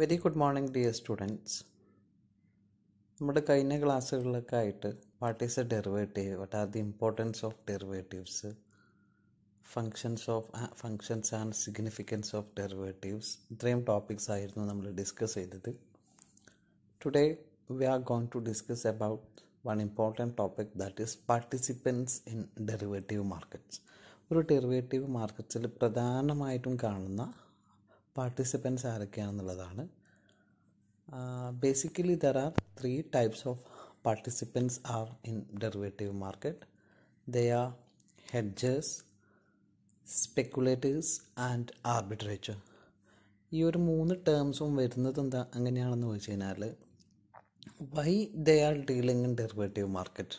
Very good morning dear students നമ്മുടെ കഴിഞ്ഞ ക്ലാസ്സുകളിലൊക്കെ ആയിട്ട് what is a derivative what are the importance of derivatives functions of functions and significance of derivatives ഇത്രയും topics ആയിരുന്നു നമ്മൾ discuss ചെയ്തത് today we are going to discuss about one important topic that is participants in derivative markets ഒരു derivative മാർക്കറ്റ്സിൽ പ്രധാനമായിട്ടും കാണുന്ന participants ആരൊക്കെയാണെന്നുള്ളതാണ് basically there are three types of participants are in derivative market they are hedgers speculators and arbitrager ഈ ഒരു മൂന്ന് ടേംസും വരുന്നത് എന്താ എങ്ങനെയാണെന്ന് ചോദിച്ചു കഴിഞ്ഞാൽ why they are dealing in derivative market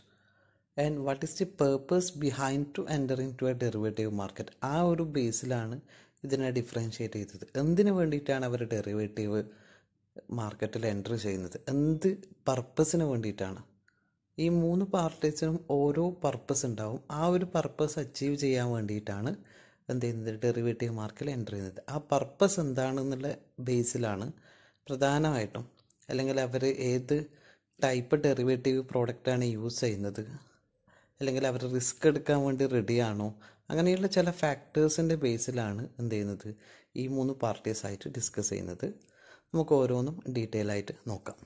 and what is the purpose behind to enter into a derivative market ആ ഒരു ബേസിലാണ് ഇതിനെ ഡിഫറൻഷ്യേറ്റ് ചെയ്തത് എന്തിനു വേണ്ടിയിട്ടാണ് അവർ ഡെറിവേറ്റീവ് മാർക്കറ്റിൽ എൻ്റർ ചെയ്യുന്നത് എന്ത് പർപ്പസിന് വേണ്ടിയിട്ടാണ് ഈ മൂന്ന് പാർട്ടീസിനും ഓരോ പർപ്പസ് ഉണ്ടാവും ആ ഒരു പർപ്പസ് അച്ചീവ് ചെയ്യാൻ വേണ്ടിയിട്ടാണ് എന്ത് ചെയ്യുന്നത് ഡെറിവേറ്റീവ് മാർക്കിൽ എൻ്റർ ചെയ്യുന്നത് ആ പർപ്പസ് എന്താണെന്നുള്ള ബേസിലാണ് പ്രധാനമായിട്ടും അല്ലെങ്കിൽ അവർ ഏത് ടൈപ്പ് ഡെറിവേറ്റീവ് പ്രോഡക്റ്റാണ് യൂസ് ചെയ്യുന്നത് അല്ലെങ്കിൽ അവർ റിസ്ക് എടുക്കാൻ വേണ്ടി റെഡിയാണോ അങ്ങനെയുള്ള ചില ഫാക്ടേഴ്സിൻ്റെ ബേസിലാണ് എന്ത് ചെയ്യുന്നത് ഈ മൂന്ന് പാർട്ടീസായിട്ട് ഡിസ്കസ് ചെയ്യുന്നത് നമുക്ക് ഓരോന്നും ഡീറ്റെയിൽ ആയിട്ട് നോക്കാം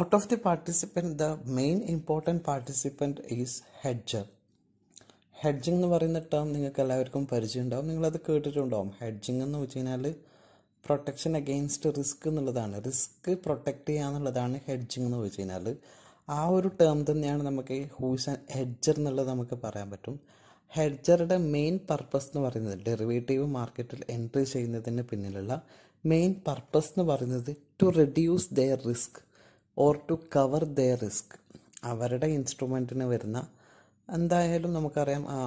out of the participant the main important participant is hedger hedging എന്ന് പറയുന്ന ടേം നിങ്ങൾക്ക് എല്ലാവർക്കും പരിചയം ഉണ്ടാവും നിങ്ങളത് കേട്ടിട്ടുണ്ടാവും ഹെഡ്ജിങ് എന്ന് വെച്ച് കഴിഞ്ഞാൽ പ്രൊട്ടക്ഷൻ അഗെയിൻസ്റ്റ് റിസ്ക് എന്നുള്ളതാണ് റിസ്ക് പ്രൊട്ടക്റ്റ് ചെയ്യുക എന്നുള്ളതാണ് ഹെഡ്ജിങ് എന്ന് വെച്ച് കഴിഞ്ഞാൽ ആ ഒരു ടേം തന്നെയാണ് നമുക്ക് ഹൂസ് ആൻഡ് ഹെഡ്ജർ എന്നുള്ളത് നമുക്ക് പറയാൻ പറ്റും ഹെഡ്ജറുടെ മെയിൻ പർപ്പസ് എന്ന് പറയുന്നത് ഡെറിവേറ്റീവ് മാർക്കറ്റിൽ എൻട്രി ചെയ്യുന്നതിന് പിന്നിലുള്ള മെയിൻ പർപ്പസ് എന്ന് പറയുന്നത് to reduce their risk or to cover their risk അവരുടെ ഇൻസ്ട്രുമെൻറ്റിന് വരുന്ന എന്തായാലും നമുക്കറിയാം ആ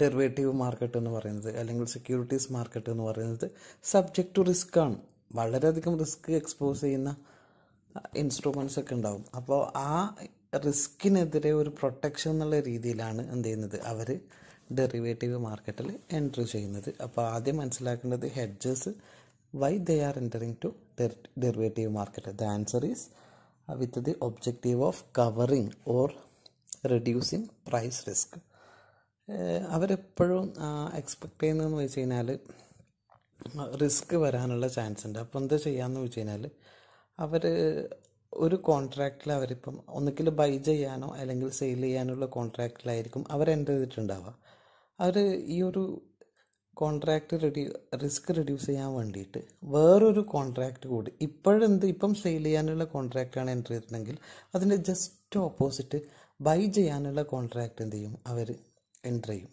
ഡെറിവേറ്റീവ് മാർക്കറ്റ് എന്ന് പറയുന്നത് അല്ലെങ്കിൽ സെക്യൂരിറ്റീസ് മാർക്കറ്റ് എന്ന് പറയുന്നത് സബ്ജക്ട് ടു റിസ്ക് ആണ് വളരെയധികം റിസ്ക് എക്സ്പോസ് ചെയ്യുന്ന ഇൻസ്ട്രുമെൻസ് ഒക്കെ ഉണ്ടാവും അപ്പോൾ ആ റിസ്കിനെതിരെ ഒരു പ്രൊട്ടക്ഷൻ എന്നുള്ള രീതിയിലാണ് എന്ത് ചെയ്യുന്നത് അവർ ഡെറിവേറ്റീവ് മാർക്കറ്റിൽ എൻട്രി ചെയ്യുന്നത് അപ്പോൾ ആദ്യം മനസ്സിലാക്കേണ്ടത് hedgers why they are entering to derivative market the answer is with the objective of covering or reducing price risk അവരെപ്പോഴും എക്സ്പെക്ട് ചെയ്യുന്നതെന്ന് വെച്ച് കഴിഞ്ഞാൽ റിസ്ക് വരാനുള്ള ചാൻസ് ഉണ്ട് അപ്പോൾ എന്താ ചെയ്യാമെന്ന് വെച്ച് കഴിഞ്ഞാൽ അവർ ഒരു കോൺട്രാക്റ്റിൽ അവരിപ്പം ഒന്നുകിൽ ബൈ ചെയ്യാനോ അല്ലെങ്കിൽ സെയിൽ ചെയ്യാനുള്ള കോൺട്രാക്റ്റിലായിരിക്കും അവർ എൻ്റർ ചെയ്തിട്ടുണ്ടാവുക അവർ ഈ ഒരു കോൺട്രാക്റ്റ് റെഡ്യൂ റിസ്ക് റെഡ്യൂസ് ചെയ്യാൻ വേണ്ടിയിട്ട് വേറൊരു കോൺട്രാക്ട് കൂടി ഇപ്പോഴെന്ത് ഇപ്പം സെയിൽ ചെയ്യാനുള്ള കോൺട്രാക്റ്റാണ് എൻ്റർ ചെയ്തിട്ടുണ്ടെങ്കിൽ അതിൻ്റെ ജസ്റ്റ് ഓപ്പോസിറ്റ് ബൈ ചെയ്യാനുള്ള കോൺട്രാക്റ്റ് എന്ത് ചെയ്യും അവർ എൻ്റർ ചെയ്യും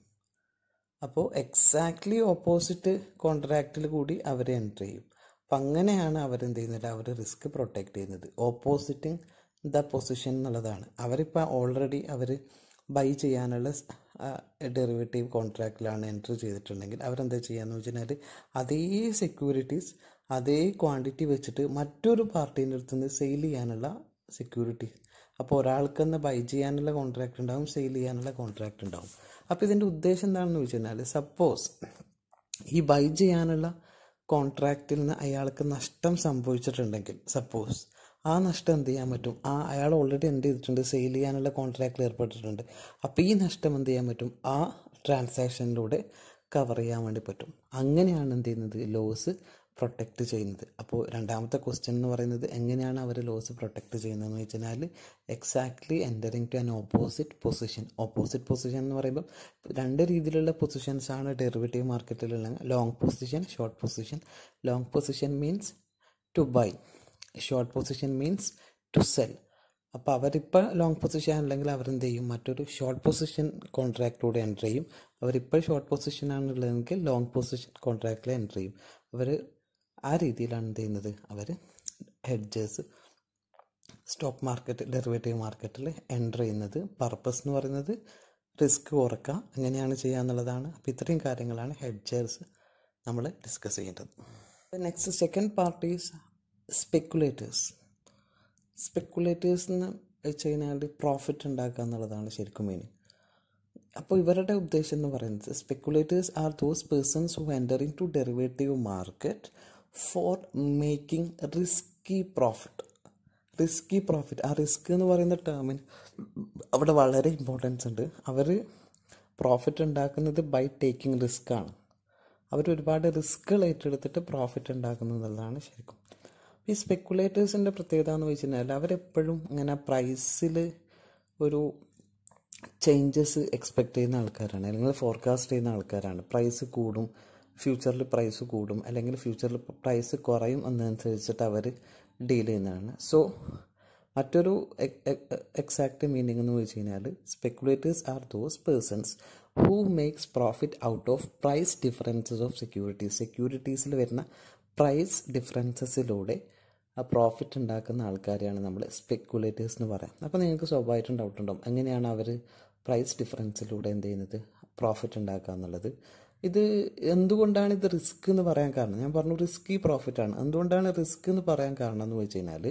അപ്പോൾ എക്സാക്ട്ലി ഓപ്പോസിറ്റ് കോൺട്രാക്റ്റിൽ കൂടി അവർ എൻ്റർ ചെയ്യും അപ്പം അങ്ങനെയാണ് അവരെന്ത് ചെയ്യുന്നത് അവർ റിസ്ക് പ്രൊട്ടക്റ്റ് ചെയ്യുന്നത് ഓപ്പോസിറ്റിങ് ദ പൊസിഷൻ എന്നുള്ളതാണ് അവരിപ്പോൾ ഓൾറെഡി അവർ ബൈ ചെയ്യാനുള്ള ഡെറിവേറ്റീവ് കോൺട്രാക്റ്റിലാണ് എൻറ്റർ ചെയ്തിട്ടുണ്ടെങ്കിൽ അവരെന്താ ചെയ്യുകയെന്ന് വെച്ച് വെച്ചാൽ അതേ സെക്യൂരിറ്റീസ് അതേ ക്വാണ്ടിറ്റി വെച്ചിട്ട് മറ്റൊരു പാർട്ടീൻ്റെ അടുത്ത് നിന്ന് സെയിൽ ചെയ്യാനുള്ള സെക്യൂരിറ്റി അപ്പോൾ തന്നെ ബൈ ചെയ്യാനുള്ള കോൺട്രാക്റ്റ് ഉണ്ടാവും സെയിൽ ചെയ്യാനുള്ള കോൺട്രാക്റ്റ് ഉണ്ടാവും അപ്പോൾ ഇതിൻ്റെ ഉദ്ദേശം എന്താണെന്ന് വെച്ച് കഴിഞ്ഞാൽ സപ്പോസ് ഈ ബൈ ചെയ്യാനുള്ള കോൺട്രാക്റ്റിൽ നിന്ന് അയാൾക്ക് നഷ്ടം സംഭവിച്ചിട്ടുണ്ടെങ്കിൽ സപ്പോസ് ആ നഷ്ടം എന്ത് ചെയ്യാൻ പറ്റും ആ അയാൾ ഓൾറെഡി എന്ത് ചെയ്തിട്ടുണ്ട് സെയിൽ ചെയ്യാനുള്ള കോൺട്രാക്റ്റിൽ ഏർപ്പെട്ടിട്ടുണ്ട് അപ്പോൾ ഈ നഷ്ടം എന്ത് ചെയ്യാൻ പറ്റും ആ ട്രാൻസാക്ഷനിലൂടെ കവർ ചെയ്യാൻ വേണ്ടി പറ്റും അങ്ങനെയാണ് എന്ത് ചെയ്യുന്നത് ലോസ് പ്രൊട്ടക്റ്റ് ചെയ്യുന്നത് അപ്പോൾ രണ്ടാമത്തെ ക്വസ്റ്റ്യൻ എന്ന് പറയുന്നത് എങ്ങനെയാണ് അവർ ലോസ് പ്രൊട്ടക്റ്റ് ചെയ്യുന്നത് എന്ന് വെച്ചാൽ exactly entering to an opposite position opposite position എന്ന് പറയുമ്പോൾ രണ്ട് രീതിയിലുള്ള പൊസിഷൻസ് ആണ് ഡെറിവേറ്റീവ് മാർക്കറ്റിലുള്ള long position short position long position means to buy short position means to sell അപ്പോൾ അവരിപ്പോൾ ലോങ് പൊസിഷൻ ആണെങ്കിൽ അവരെന്ത് ചെയ്യും മറ്റൊരു ഷോർട്ട് പൊസിഷൻ കോൺട്രാക്റ്റിലൂടെ എൻ്റർ ചെയ്യും അവരിപ്പോൾ ഷോർട്ട് പൊസിഷൻ ആണുള്ളതെങ്കിൽ ലോങ് പൊസിഷൻ കോൺട്രാക്റ്റിൽ എൻ്റർ ചെയ്യും അവർ ആ രീതിയിലാണ് എന്ത് ചെയ്യുന്നത് അവർ ഹെഡ്ജേഴ്സ് സ്റ്റോക്ക് മാർക്കറ്റ് ഡെറിവേറ്റീവ് മാർക്കറ്റിൽ എൻ്റർ ചെയ്യുന്നത് പർപ്പസ് എന്ന് പറയുന്നത് റിസ്ക് കുറക്കുക അങ്ങനെയാണ് ചെയ്യുക എന്നുള്ളതാണ് അപ്പോൾ ഇത്രയും കാര്യങ്ങളാണ് ഹെഡ്ജേഴ്സ് നമ്മൾ ഡിസ്കസ് ചെയ്യേണ്ടത് next second part is speculators speculators എന്ന് വെച്ച് കഴിഞ്ഞാൽ പ്രോഫിറ്റ് ഉണ്ടാക്കുക എന്നുള്ളതാണ് ശരിക്കും മീൻ അപ്പോൾ ഇവരുടെ ഉദ്ദേശം എന്ന് പറയുന്നത് speculators are those persons who entering to derivative market for making risky profit risky profit ആ റിസ്ക് എന്ന് പറയുന്ന ടേമിന് അവിടെ വളരെ ഇമ്പോർട്ടൻസ് ഉണ്ട് അവർ പ്രോഫിറ്റ് ഉണ്ടാക്കുന്നത് ബൈ ടേക്കിംഗ് റിസ്ക് ആണ് അവർ ഒരുപാട് റിസ്കുകൾ ഏറ്റെടുത്തിട്ട് പ്രോഫിറ്റ് ഉണ്ടാക്കുന്നതെന്നുള്ളതാണ് ശരിക്കും ഈ സ്പെക്കുലേറ്റേഴ്സിൻ്റെ പ്രത്യേകത എന്ന് വെച്ച് കഴിഞ്ഞാൽ അവരെപ്പോഴും ഇങ്ങനെ പ്രൈസിൽ ഒരു ചേഞ്ചസ് എക്സ്പെക്റ്റ് ചെയ്യുന്ന ആൾക്കാരാണ് അല്ലെങ്കിൽ ഫോർകാസ്റ്റ് ചെയ്യുന്ന ആൾക്കാരാണ് പ്രൈസ് കൂടും ഫ്യൂച്ചറിൽ പ്രൈസ് കൂടും അല്ലെങ്കിൽ ഫ്യൂച്ചറിൽ പ്രൈസ് കുറയും എന്നനുസരിച്ചിട്ട് അവർ ഡീൽ ചെയ്യുന്നതാണ് സോ മറ്റൊരു എക്സാക്റ്റ് മീനിങ് എന്ന് വെച്ച് കഴിഞ്ഞാൽ speculators are those persons who makes profit out of price differences of securities സെക്യൂരിറ്റീസിൽ വരുന്ന പ്രൈസ് ഡിഫറൻസസിലൂടെ ആ പ്രോഫിറ്റ് ഉണ്ടാക്കുന്ന ആൾക്കാരെയാണ് നമ്മൾ സ്പെക്കുലേറ്റേഴ്സ് എന്ന് പറയാം അപ്പോൾ നിങ്ങൾക്ക് സ്വാഭാവികമായിട്ടും ഡൗട്ട് എങ്ങനെയാണ് അവർ പ്രൈസ് ഡിഫറൻസിലൂടെ എന്ത് ചെയ്യുന്നത് പ്രോഫിറ്റ് ഉണ്ടാക്കുക എന്നുള്ളത് ഇത് എന്തുകൊണ്ടാണ് ഇത് റിസ്ക് എന്ന് പറയാൻ കാരണം ഞാൻ പറഞ്ഞു റിസ്കി പ്രോഫിറ്റ് ആണ് എന്തുകൊണ്ടാണ് റിസ്ക് എന്ന് പറയാൻ കാരണം എന്ന് വെച്ച് കഴിഞ്ഞാൽ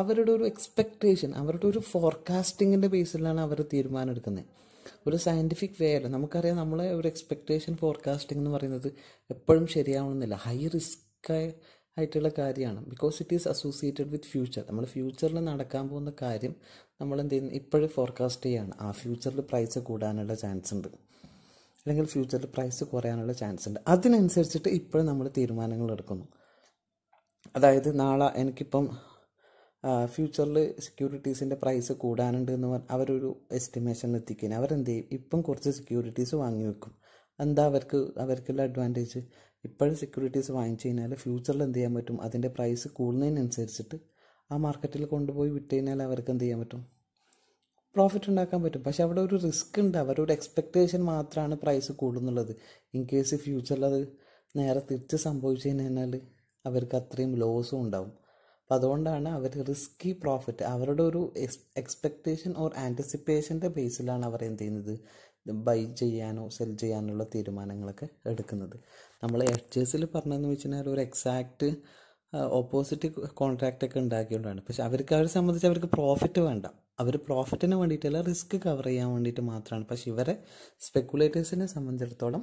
അവരുടെ ഒരു എക്സ്പെക്റ്റേഷൻ അവരുടെ ഒരു ഫോർകാസ്റ്റിങ്ങിൻ്റെ ബേസിലാണ് അവർ തീരുമാനം എടുക്കുന്നത് ഒരു സയൻറ്റിഫിക് വേ അല്ല നമുക്കറിയാം നമ്മളെ ഒരു എക്സ്പെക്റ്റേഷൻ ഫോർകാസ്റ്റിംഗ് എന്ന് പറയുന്നത് എപ്പോഴും ശരിയാവണമെന്നില്ല ഹൈ റിസ്ക് ആയിട്ടുള്ള കാര്യമാണ് because it is associated with future നമ്മൾ ഫ്യൂച്ചറിൽ നടക്കാൻ പോകുന്ന കാര്യം നമ്മൾ എന്ത് ചെയ്യുന്നു ഇപ്പോഴും ഫോർകാസ്റ്റ് ചെയ്യുകയാണ് ആ ഫ്യൂച്ചറിൽ പ്രൈസ് കൂടാനുള്ള ചാൻസ് ഉണ്ട് അല്ലെങ്കിൽ ഫ്യൂച്ചറിൽ പ്രൈസ് കുറയാനുള്ള ചാൻസ് ഉണ്ട് അതിനനുസരിച്ചിട്ട് ഇപ്പോഴും നമ്മൾ തീരുമാനങ്ങൾ എടുക്കുന്നു അതായത് നാളെ എനിക്കിപ്പം ഫ്യൂച്ചറിൽ സെക്യൂരിറ്റീസിൻ്റെ പ്രൈസ് കൂടാനുണ്ട് എന്ന് പറഞ്ഞാൽ അവരൊരു എസ്റ്റിമേഷൻ എത്തിക്കാൻ അവരെന്ത് ചെയ്യും ഇപ്പം കുറച്ച് സെക്യൂരിറ്റീസ് വാങ്ങി വെക്കും എന്താ അവർക്ക് അവർക്കുള്ള അഡ്വാൻറ്റേജ് ഇപ്പോഴും സെക്യൂരിറ്റീസ് വാങ്ങിച്ചു കഴിഞ്ഞാൽ ഫ്യൂച്ചറിൽ എന്ത് ചെയ്യാൻ പറ്റും അതിൻ്റെ പ്രൈസ് കൂടുന്നതിനനുസരിച്ചിട്ട് ആ മാർക്കറ്റിൽ കൊണ്ടുപോയി വിട്ട് കഴിഞ്ഞാൽ അവർക്ക് എന്ത് ചെയ്യാൻ പറ്റും പ്രോഫിറ്റ് ഉണ്ടാക്കാൻ പറ്റും പക്ഷെ അവിടെ ഒരു റിസ്ക് ഉണ്ട് അവരുടെ ഒരു എക്സ്പെക്റ്റേഷൻ മാത്രമാണ് പ്രൈസ് കൂടുന്നുള്ളത് ഇൻ കേസ് ഫ്യൂച്ചറിൽ അത് നേരെ തിരിച്ച് സംഭവിച്ചു കഴിഞ്ഞാൽ അവർക്ക് അത്രയും ലോസും ഉണ്ടാവും അപ്പോൾ അതുകൊണ്ടാണ് അവർ റിസ്കി പ്രോഫിറ്റ് അവരുടെ ഒരു എക്സ്പെക്റ്റേഷൻ ഓർ ആൻറ്റിസിപ്പേഷൻ്റെ ബേസിലാണ് അവർ എന്ത് ചെയ്യുന്നത് ബൈ ചെയ്യാനോ സെൽ ചെയ്യാനുള്ള തീരുമാനങ്ങളൊക്കെ എടുക്കുന്നത് നമ്മൾ എഡ്ജേഴ്സിൽ പറഞ്ഞതെന്ന് വെച്ച് കഴിഞ്ഞാൽ ഒരു എക്സാക്റ്റ് ഓപ്പോസിറ്റ് കോൺട്രാക്റ്റ് ഒക്കെ ഉണ്ടാക്കിയുള്ളതാണ് പക്ഷെ അവർക്ക് അവരെ സംബന്ധിച്ച് അവർക്ക് പ്രോഫിറ്റ് വേണ്ട അവർ പ്രോഫിറ്റിന് വേണ്ടിയിട്ടല്ല റിസ്ക് കവർ ചെയ്യാൻ വേണ്ടിയിട്ട് മാത്രമാണ് പക്ഷെ ഇവരെ സ്പെക്കുലേറ്റേഴ്സിനെ സംബന്ധിച്ചിടത്തോളം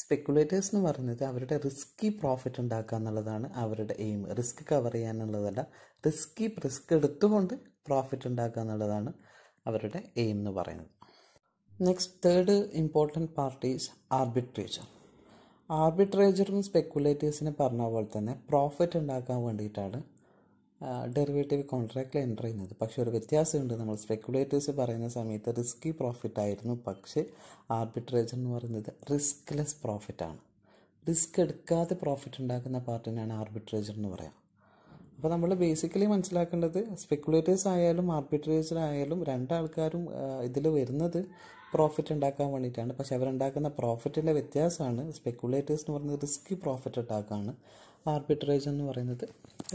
സ്പെക്കുലേറ്റേഴ്സ് എന്ന് പറയുന്നത് അവരുടെ റിസ്കി പ്രോഫിറ്റ് ഉണ്ടാക്കുക എന്നുള്ളതാണ് അവരുടെ എയിം റിസ്ക് കവർ ചെയ്യാനുള്ളതല്ല റിസ്കി റിസ്ക് എടുത്തുകൊണ്ട് പ്രോഫിറ്റ് ഉണ്ടാക്കുക എന്നുള്ളതാണ് അവരുടെ എയിം എന്ന് പറയുന്നത് next third important parties arbitrager ആർബിട്രേജറും സ്പെക്കുലേറ്റേഴ്സിനെ പറഞ്ഞ പോലെ തന്നെ പ്രോഫിറ്റ് ഉണ്ടാക്കാൻ വേണ്ടിയിട്ടാണ് ഡെറിവേറ്റീവ് കോൺട്രാക്റ്റിൽ എൻ്റർ ചെയ്യുന്നത് പക്ഷേ ഒരു വ്യത്യാസമുണ്ട് നമ്മൾ സ്പെക്കുലേറ്റേഴ്സ് പറയുന്ന സമയത്ത് റിസ്കി പ്രോഫിറ്റ് ആയിരുന്നു പക്ഷേ ആർബിട്രേജർ എന്ന് പറയുന്നത് റിസ്ക്ലെസ് പ്രോഫിറ്റാണ് റിസ്ക് എടുക്കാതെ പ്രോഫിറ്റ് ഉണ്ടാക്കുന്ന പാർട്ടിനാണ് ആർബിട്രേജർ എന്ന് പറയാം അപ്പോൾ നമ്മൾ ബേസിക്കലി മനസ്സിലാക്കേണ്ടത് സ്പെക്കുലേറ്റേഴ്സ് ആയാലും ആർബിട്രേജർ ആയാലും രണ്ടാൾക്കാരും ഇതിൽ വരുന്നത് പ്രോഫിറ്റ് ഉണ്ടാക്കാൻ വേണ്ടിയിട്ടാണ് പക്ഷെ അവരുണ്ടാക്കുന്ന പ്രോഫിറ്റിൻ്റെ വ്യത്യാസമാണ് സ്പെക്കുലേറ്റേഴ്സ് എന്ന് പറയുന്നത് റിസ്ക് പ്രോഫിറ്റ് ഉണ്ടാക്കുകയാണ് ആർബിട്രേജ് എന്ന് പറയുന്നത്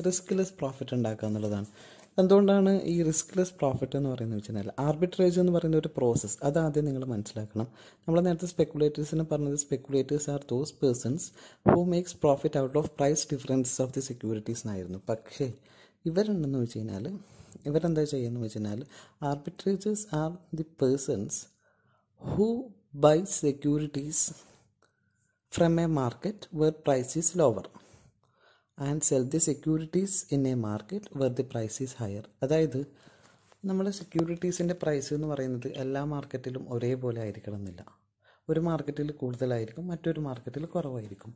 റിസ്ക്ലെസ് പ്രോഫിറ്റ് ഉണ്ടാക്കുക എന്നുള്ളതാണ് എന്തുകൊണ്ടാണ് ഈ റിസ്ക്ലെസ് പ്രോഫിറ്റ് എന്ന് പറയുന്നത് കഴിഞ്ഞാൽ ആർബിട്രേജ് എന്ന് പറയുന്ന ഒരു പ്രോസസ്സ് അത് ആദ്യം നിങ്ങൾ മനസ്സിലാക്കണം നമ്മൾ നേരത്തെ സ്പെക്കുലേറ്റേഴ്സിനെ പറഞ്ഞത് speculators are those persons who makes profit out of price difference of the securities എന്നായിരുന്നു പക്ഷേ ഇവരുണ്ടെന്ന് വെച്ച് കഴിഞ്ഞാൽ ഇവരെന്താ ചെയ്യുന്നത് വെച്ച് കഴിഞ്ഞാൽ arbitragers are the persons who buys securities from a market where price is lower and sell the securities in a market where the price is higher അതായത് നമ്മുടെ സെക്യൂരിറ്റീസിൻ്റെ പ്രൈസ് എന്ന് പറയുന്നത് എല്ലാ മാർക്കറ്റിലും ഒരേപോലെ ആയിരിക്കണം എന്നില്ല ഒരു മാർക്കറ്റിൽ കൂടുതലായിരിക്കും മറ്റൊരു മാർക്കറ്റിൽ കുറവായിരിക്കും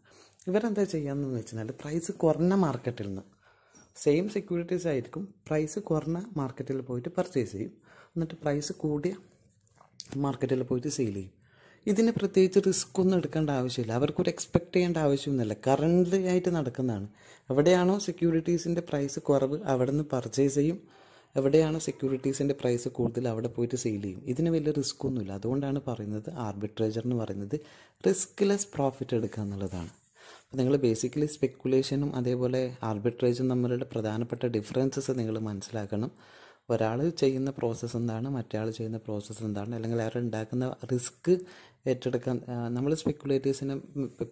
ഇവരെന്താ ചെയ്യാമെന്ന് വെച്ചാൽ പ്രൈസ് കുറഞ്ഞ മാർക്കറ്റിൽ നിന്ന് സെയിം സെക്യൂരിറ്റീസ് ആയിരിക്കും പ്രൈസ് കുറഞ്ഞ മാർക്കറ്റിൽ പോയിട്ട് പർച്ചേസ് ചെയ്യും എന്നിട്ട് പ്രൈസ് കൂടിയ മാർക്കറ്റിൽ പോയിട്ട് സെയിൽ ചെയ്യും ഇതിന് പ്രത്യേകിച്ച് റിസ്ക് ഒന്നും എടുക്കേണ്ട ആവശ്യമില്ല അവർക്കൊരു എക്സ്പെക്റ്റ് ചെയ്യേണ്ട ആവശ്യമൊന്നുമില്ല കറൻ്റ് ആയിട്ട് നടക്കുന്നതാണ് എവിടെയാണോ സെക്യൂരിറ്റീസിൻ്റെ പ്രൈസ് കുറവ് അവിടെ നിന്ന് പർച്ചേസ് ചെയ്യും എവിടെയാണോ സെക്യൂരിറ്റീസിൻ്റെ പ്രൈസ് കൂടുതൽ അവിടെ പോയിട്ട് സെയിൽ ചെയ്യും ഇതിന് വലിയ റിസ്ക് ഒന്നുമില്ല അതുകൊണ്ടാണ് പറയുന്നത് ആർബിട്രേജർ എന്ന് പറയുന്നത് റിസ്ക്ലെസ് പ്രോഫിറ്റ് എടുക്കുക എന്നുള്ളതാണ് അപ്പോൾ നിങ്ങൾ ബേസിക്കലി സ്പെക്കുലേഷനും അതേപോലെ ആർബിട്രേജും തമ്മിലുള്ള പ്രധാനപ്പെട്ട ഡിഫറൻസസ് നിങ്ങൾ മനസ്സിലാക്കണം ഒരാൾ ചെയ്യുന്ന പ്രോസസ്സ് എന്താണ് മറ്റേ ചെയ്യുന്ന പ്രോസസ്സ് എന്താണ് അല്ലെങ്കിൽ അവർ ഉണ്ടാക്കുന്ന റിസ്ക് ഏറ്റെടുക്കാൻ നമ്മൾ സ്പെക്കുലേറ്റീവ്സിനെ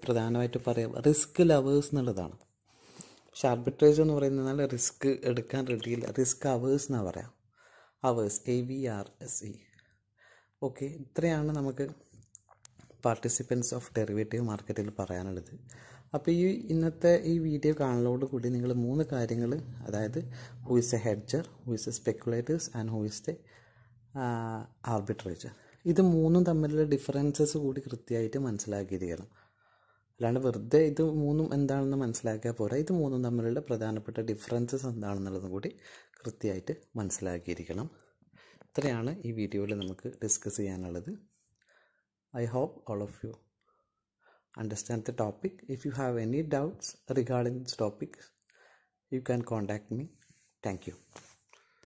പ്രധാനമായിട്ട് പറയാം റിസ്ക് ലവേഴ്സ് എന്നുള്ളതാണ് പക്ഷെ ആർബിട്രേജ് എന്ന് പറയുന്നത് റിസ്ക് എടുക്കാൻ റെഡിയില്ല റിസ്ക് അവേഴ്സ് എന്നാണ് പറയാം averse A V R S E okay ഇത്രയാണ് നമുക്ക് പാർട്ടിസിപ്പൻസ് ഓഫ് ഡെറിവേറ്റീവ് മാർക്കറ്റിൽ പറയാനുള്ളത് അപ്പോൾ ഈ ഇന്നത്തെ ഈ വീഡിയോ കാണലോട് കൂടി നിങ്ങൾ മൂന്ന് കാര്യങ്ങൾ അതായത് who is a hedger who is a speculators and who is a arbitrator ഇത് മൂന്നും തമ്മിലുള്ള ഡിഫറൻസസ് കൂടി കൃത്യമായിട്ട് മനസ്സിലാക്കിയിരിക്കണം അല്ലാണ്ട് വെറുതെ ഇത് മൂന്നും എന്താണെന്ന് മനസ്സിലാക്കിയാൽ പോരാ ഇത് മൂന്നും തമ്മിലുള്ള പ്രധാനപ്പെട്ട ഡിഫറൻസസ് എന്താണെന്നുള്ളതും കൂടി കൃത്യമായിട്ട് മനസ്സിലാക്കിയിരിക്കണം ഇത്രയാണ് ഈ വീഡിയോയിൽ നമുക്ക് ഡിസ്കസ് ചെയ്യാനുള്ളത് I hope all of you understand the topic. If you have any doubts regarding this topic, you can contact me. Thank you.